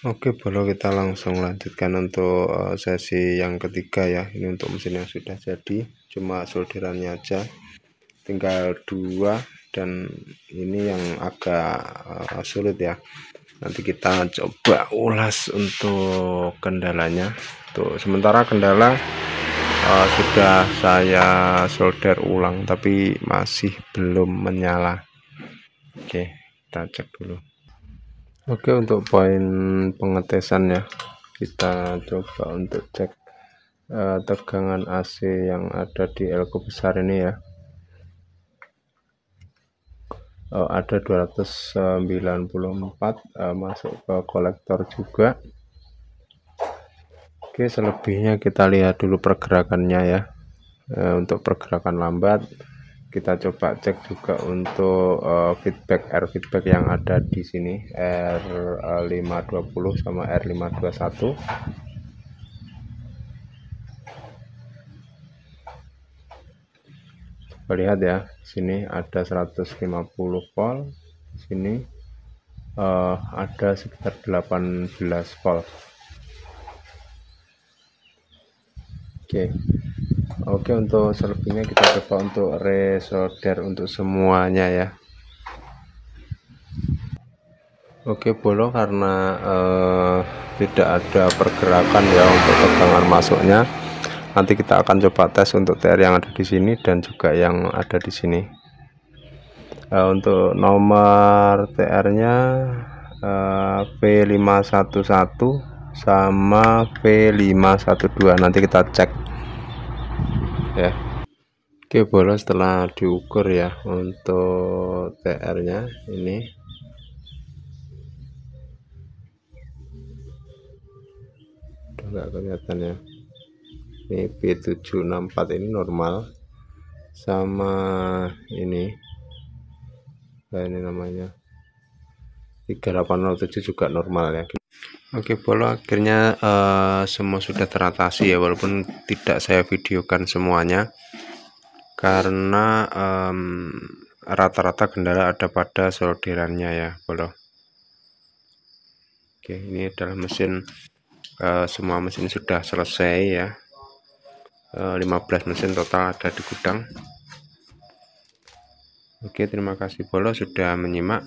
Oke baru kita langsung lanjutkan untuk eh, sesi yang ketiga ya ini untuk mesin yang sudah jadi cuma solderannya aja tinggal dua dan ini yang agak eh, sulit ya nanti kita coba ulas untuk kendalanya tuh sementara kendala uh, sudah saya solder ulang tapi masih belum menyala oke kita cek dulu Oke untuk poin pengetesan ya kita coba untuk cek uh, tegangan AC yang ada di elko besar ini ya uh, ada 294 uh, eh, masuk ke kolektor juga Oke selebihnya kita lihat dulu pergerakannya ya uh, untuk pergerakan lambat kita coba cek juga untuk uh, feedback air feedback yang ada di sini R520 eh, sama R521 coba lihat ya sini ada 150 volt sini uh, ada sekitar 18 volt oke okay oke untuk selebihnya kita coba untuk resolder untuk semuanya ya oke bolong karena eh, tidak ada pergerakan ya untuk tegangan masuknya nanti kita akan coba tes untuk TR yang ada di sini dan juga yang ada di sini eh, untuk nomor TR nya eh, V511 sama V512 nanti kita cek ya Oke bola setelah diukur ya untuk TR nya ini enggak kelihatan ya ini B764 ini normal sama ini nah, ini namanya 3807 juga normal ya Oke bola akhirnya uh, semua sudah teratasi ya walaupun tidak saya videokan semuanya karena rata-rata kendala ada pada solderannya ya bola Oke ini adalah mesin uh, semua mesin sudah selesai ya uh, eh, 15 mesin total ada di gudang Oke terima kasih bolo sudah menyimak